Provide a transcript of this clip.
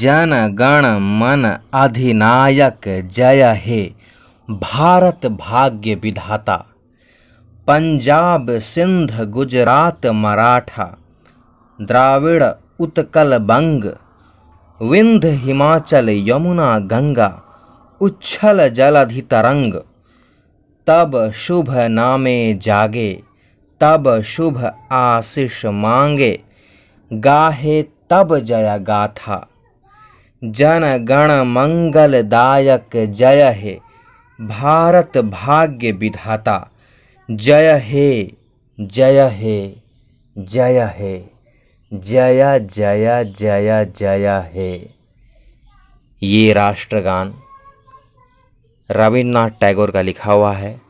जन गण मन अधिनायक जय हे भारत भाग्य विधाता पंजाब सिंध गुजरात मराठा द्राविड़ उत्कल बंग विंध हिमाचल यमुना गंगा उच्छल जलधि तरंग तब शुभ नामे जागे तब शुभ आशीष मांगे गाहे तब जय गाथा जन गण मंगल दायक जय हे भारत भाग्य विधाता जय हे जय हे जय हे जय जय जय जय हे ये राष्ट्रगान रविन्द्रनाथ टैगोर का लिखा हुआ है